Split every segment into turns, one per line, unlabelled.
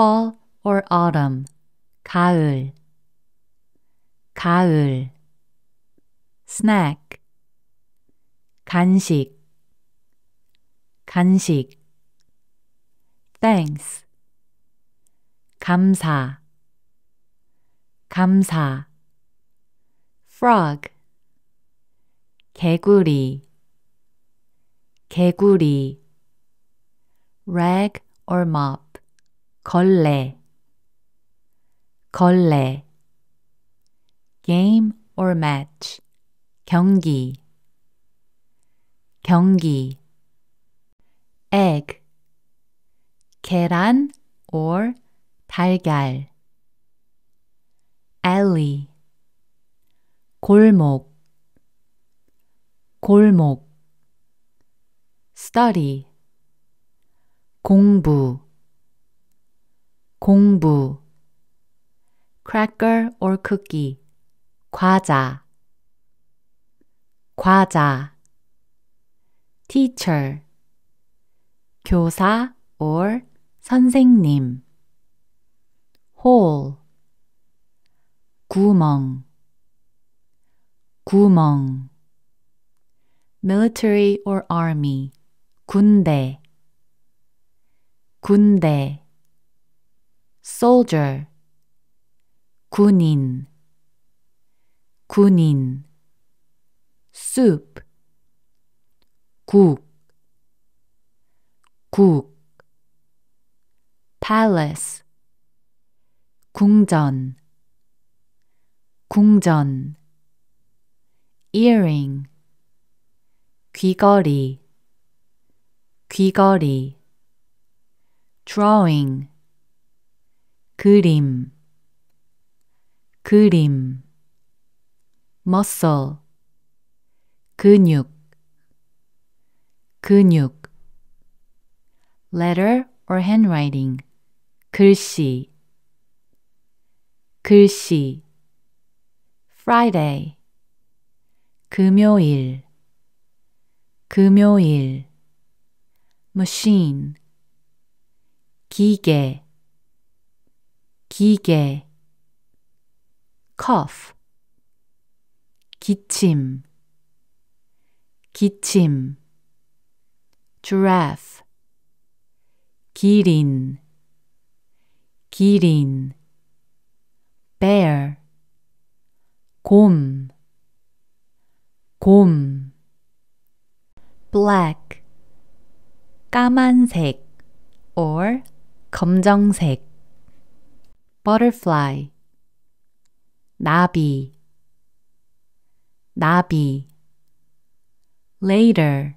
fall or autumn 가을 가을 snack 간식 간식 thanks 감사 감사 frog 개구리 개구리 rag or mop 걸레 걸레 game or match 경기 경기 egg 계란 or 달걀 alley 골목 골목 study 공부 공부 cracker or cookie 과자 과자 teacher 교사 or 선생님 hole 구멍 구멍 military or army 군대 군대 soldier 군인 군인 soup 국, 국, palace, 궁전, 궁전, earring, 귀걸이, 귀걸이, drawing, 그림 그림 muscle 근육 근육 letter or handwriting 글씨 글씨 Friday 금요일 금요일 machine 기계 기계 cough 기침 기침 giraffe 기린 기린 bear 곰, 곰 black 까만색 or 검정색 butterfly 나비 나비 later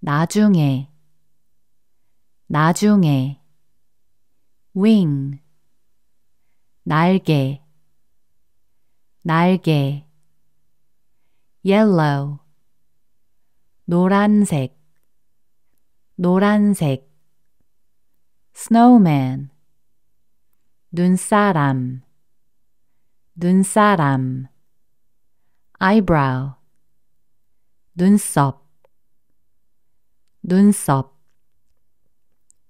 나중에 나중에 wing 날개 날개 yellow 노란색 노란색 snowman 눈사람 눈사람 eyebrow 눈썹 눈썹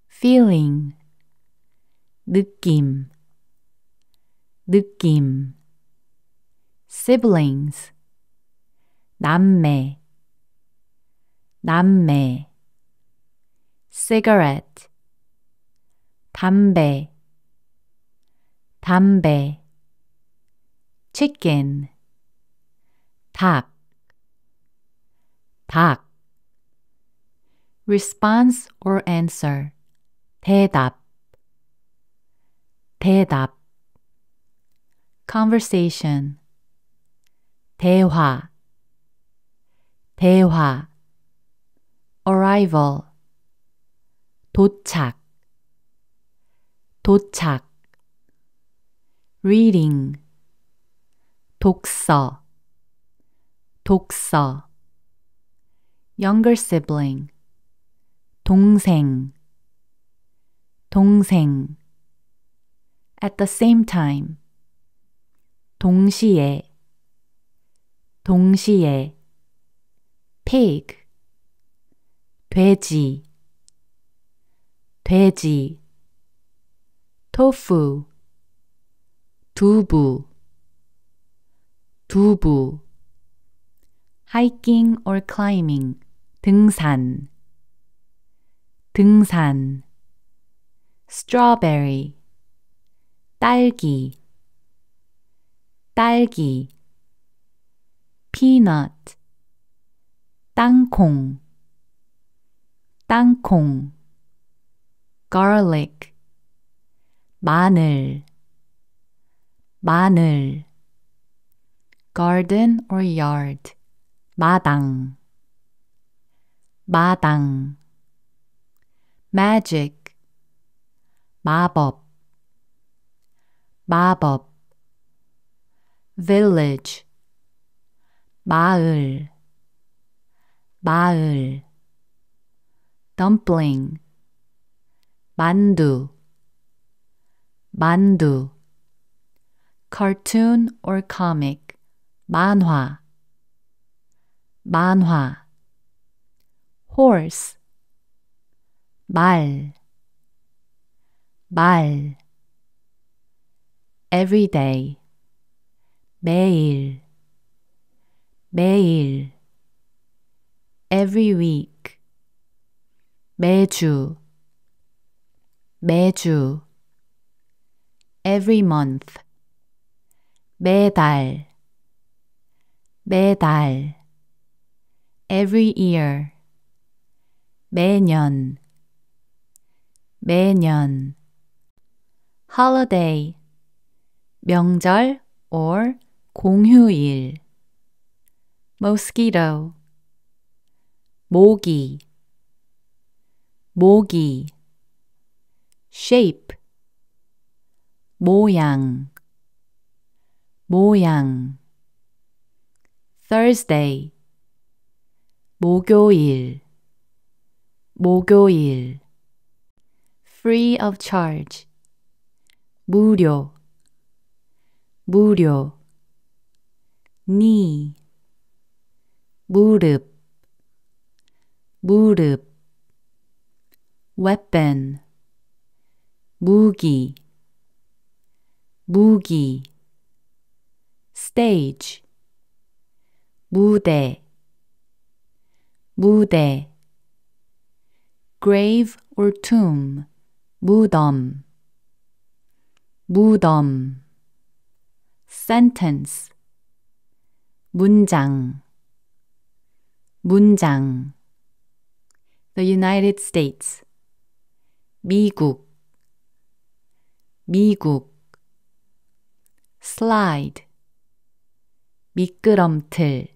feeling 느낌 느낌 siblings 남매 남매 cigarette 담배 담배 chicken 닭, 닭 response or answer 대답 대답 conversation 대화 대화 arrival 도착 도착 reading 독서 독서 younger sibling 동생 동생 at the same time 동시에 동시에 pig 돼지 돼지 tofu 두부 두부 hiking or climbing 등산 등산 strawberry 딸기 딸기 peanut 땅콩 땅콩 garlic 마늘 마늘 garden or yard 마당 마당 magic 마법 마법 village 마을 마을 dumpling 만두 만두 cartoon or comic 만화 만화 horse 말말 everyday 매일 매일 every week 매주 매주 every month 매달 매달 every year 매년 매년 holiday 명절 or 공휴일 mosquito 모기 모기 shape 모양 모양 Thursday 목요일 목요일 free of charge 무료 무료 knee 무릎 무릎 weapon 무기 무기 stage 무대 무대 grave or tomb 무덤 무덤 sentence 문장 문장 The United States 미국 미국 slide 미끄럼틀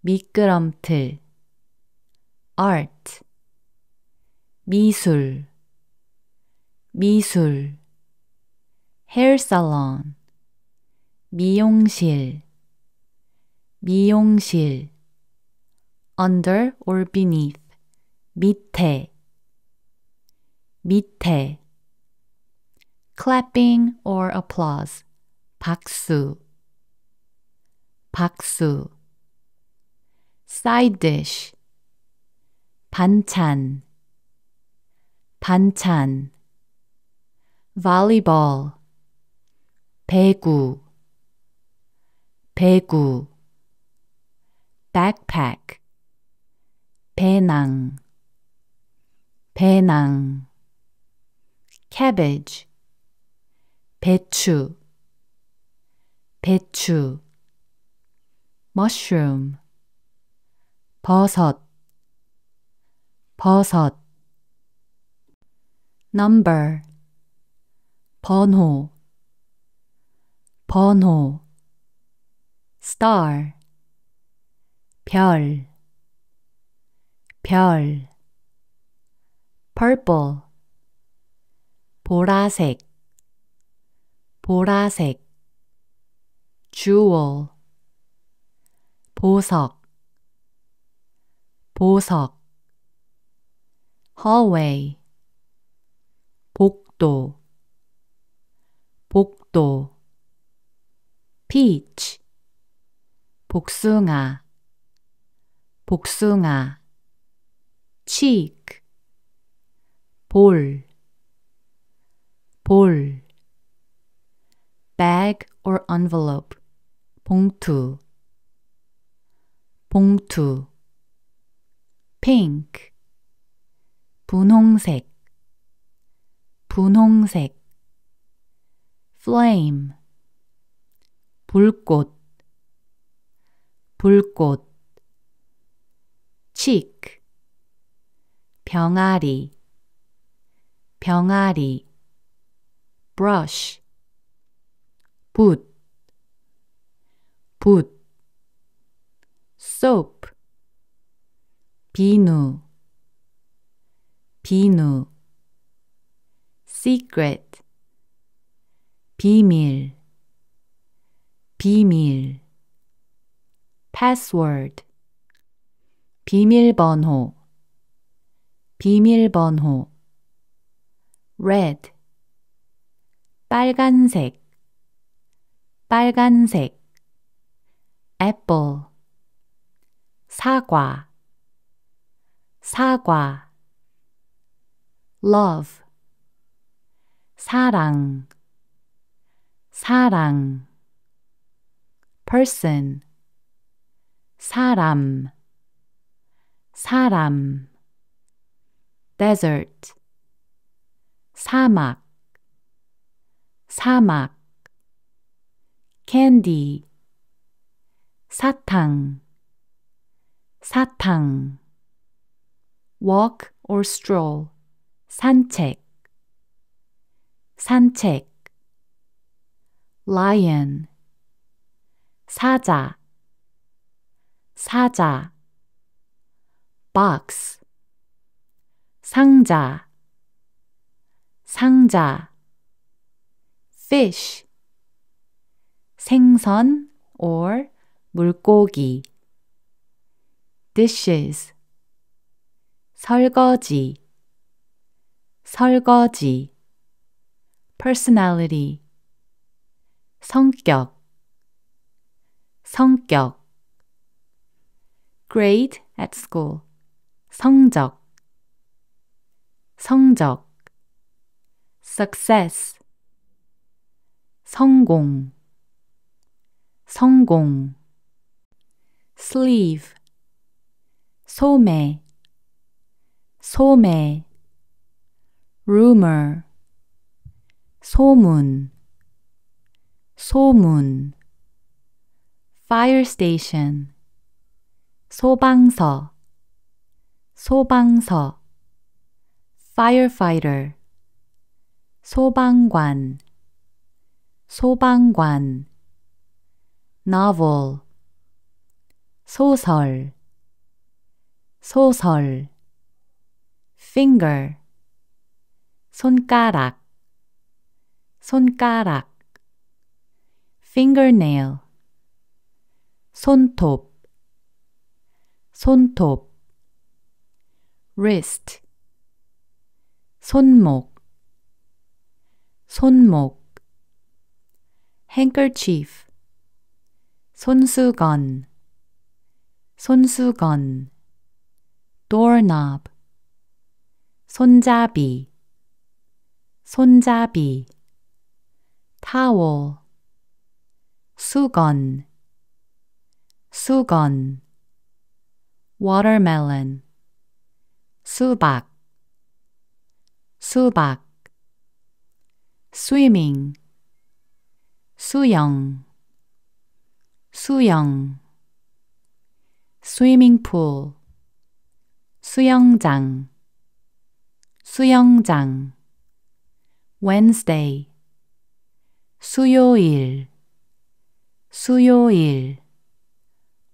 미끄럼틀 art 미술 미술 hair salon 미용실 미용실 under or beneath 밑에 밑에 clapping or applause 박수 박수 side dish 반찬 반찬 volleyball 배구 배구 backpack 배낭 배낭 cabbage 배추 배추 mushroom 버섯 버섯 number 번호 번호 star 별, 별 purple 보라색 보라색 jewel 보석 보석 hallway 복도 복도 peach 복숭아 복숭아 cheek 볼, 볼 bag or envelope 봉투 봉투 pink 분홍색 분홍색 flame 불꽃 불꽃 cheek 병아리 병아리 brush 붓 붓, soap 비누 비누 secret 비밀 비밀 password 비밀번호 비밀번호 red 빨간색 빨간색 apple 사과 사과 love 사랑 사랑 person 사람 사람 desert 사막 사막 candy 사탕 사탕 walk or stroll 산책 산책 lion 사자 사자 box 상자 상자 fish 생선 or 물고기 dishes 설거지 설거지 personality 성격 성격 grade at school 성적 성적 success 성공 성공 sleeve 소매 소매 rumor 소문 소문 fire station 소방서 소방서 firefighter 소방관 소방관 novel 소설 소설 finger 손가락 손가락 fingernail 손톱 손톱 wrist 손목 손목 handkerchief 손수건 손수건 doorknob 손잡이 손잡이 타월 수건 수건 watermelon 수박 수박 swimming 수영 수영 swimming pool 수영장 수영장 Wednesday 수요일 수요일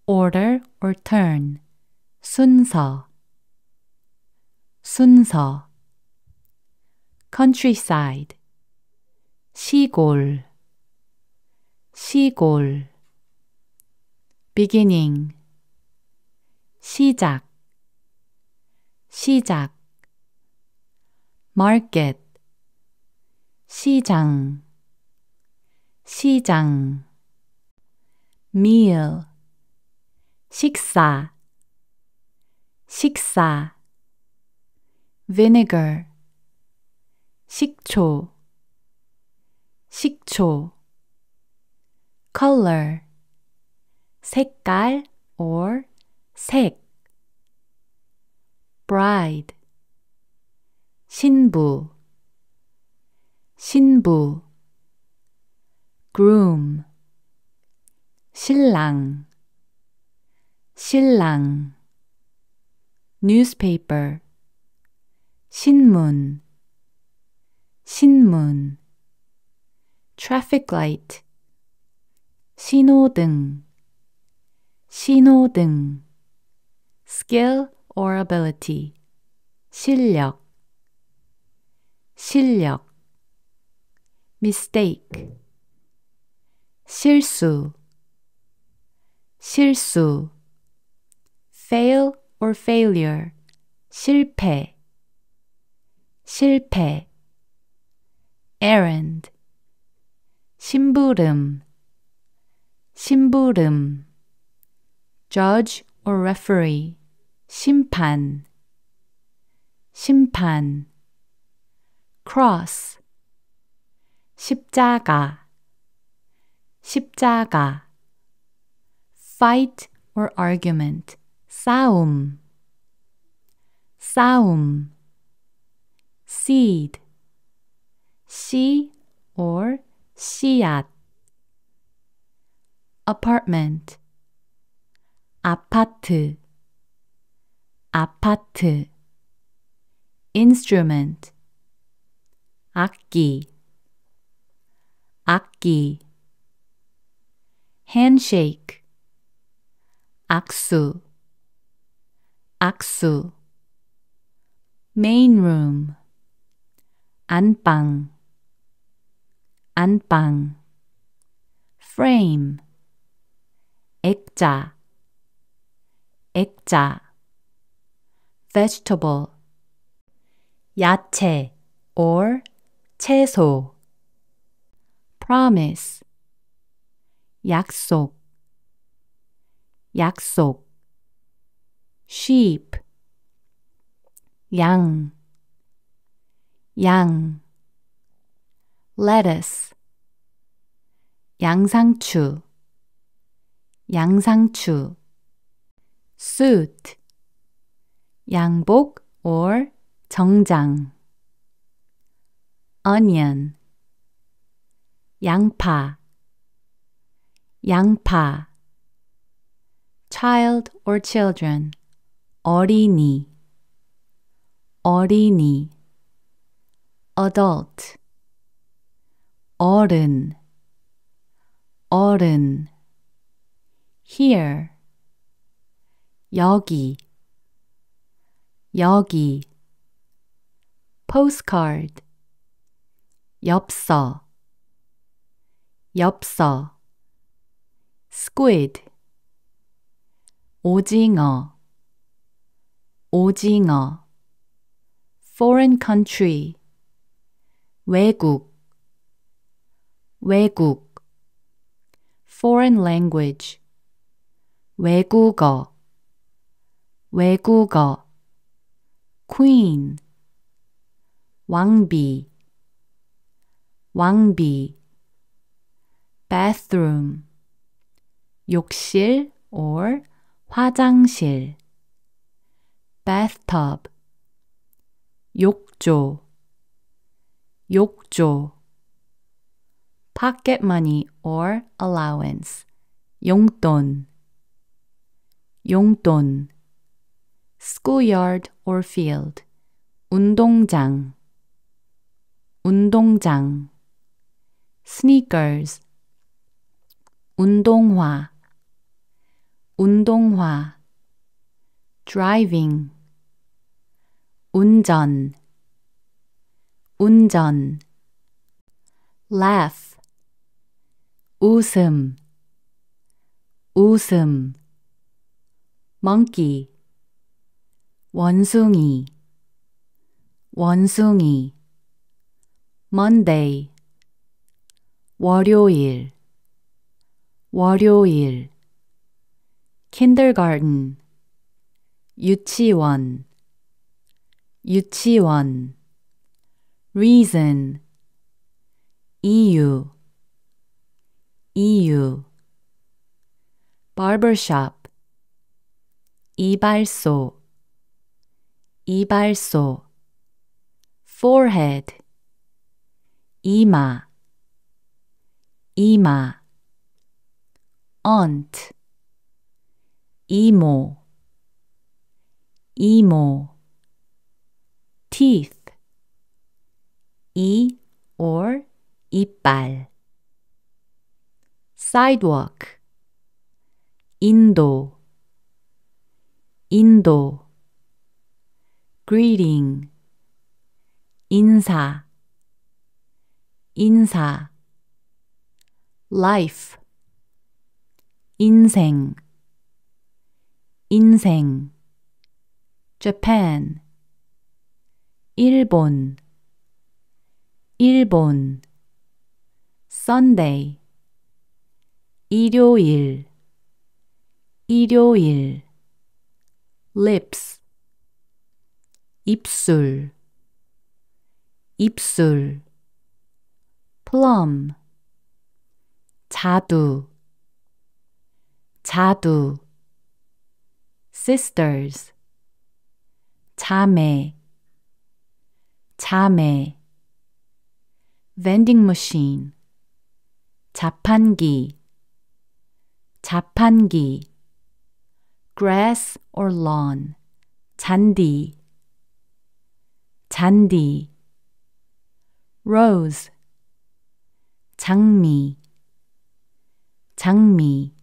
order or turn 순서 순서 countryside 시골 시골 beginning 시작 시작 market 시장 시장 meal 식사 식사 vinegar 식초 식초 color 색깔 or 색 bride 신부 신부 groom 신랑 신랑 newspaper 신문 신문 traffic light 신호등 신호등 skill or ability. 실력 실력 mistake 실수 실수 fail or failure 실패 실패 errand 심부름 심부름 judge or referee 심판 심판 cross 십자가 십자가 fight or argument 싸움 싸움 seed 씨 or 씨앗 apartment 아파트 아파트 instrument 악기 악기 handshake 악수 악수 main room 안방 안방 frame 액자 액자 vegetable 야채 or 채소 promise 약속 약속 sheep 양, 양, lettuce, 양상추, 양상추, suit, 양복 or 정장 onion 양파 양파 child or children 어린이 어린이 adult 어른 어른 here 여기 여기 postcard 엽서 엽서 squid 오징어 오징어 foreign country 외국 외국 foreign language 외국어 외국어 queen 왕비 왕비 bathroom 욕실 or 화장실 bathtub 욕조 욕조 pocket money or allowance 용돈 용돈 schoolyard or field 운동장 운동장 sneakers 운동화 운동화 driving 운전 운전 laugh 웃음 웃음 monkey 원숭이 원숭이 Monday 월요일 월요일 kindergarten 유치원 유치원 reason 이유 이유 barbershop 이발소 이발소 forehead 이마 이마 aunt 이모 이모 teeth 이 or 이빨 sidewalk 인도 인도 greeting 인사 인사 life 인생 인생 Japan 일본 일본 Sunday 일요일 일요일 lips 입술 입술 plum 자두 자두 sisters 자매 자매 vending machine 자판기 자판기 grass or lawn 잔디 잔디 rose 장미 장미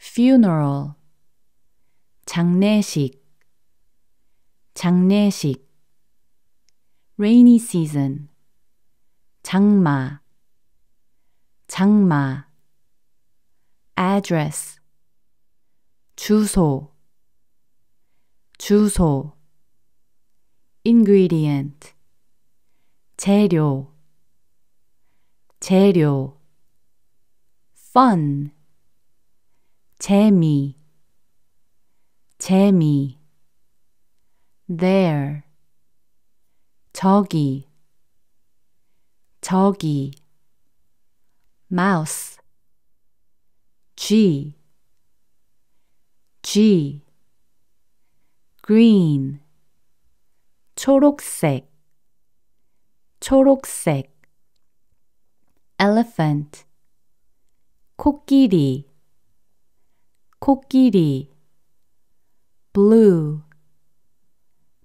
funeral 장례식 장례식 rainy season 장마 장마 address 주소 주소 ingredient 재료 재료 fun 재미 재미 there 저기 저기 mouse G G green 초록색 초록색 elephant 코끼리 코끼리 blue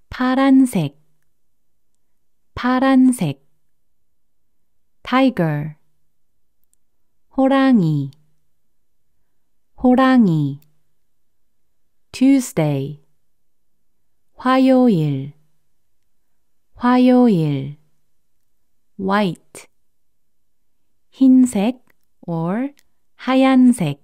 파란색 파란색 tiger 호랑이 호랑이 Tuesday 화요일 화요일 white 흰색 or 하얀색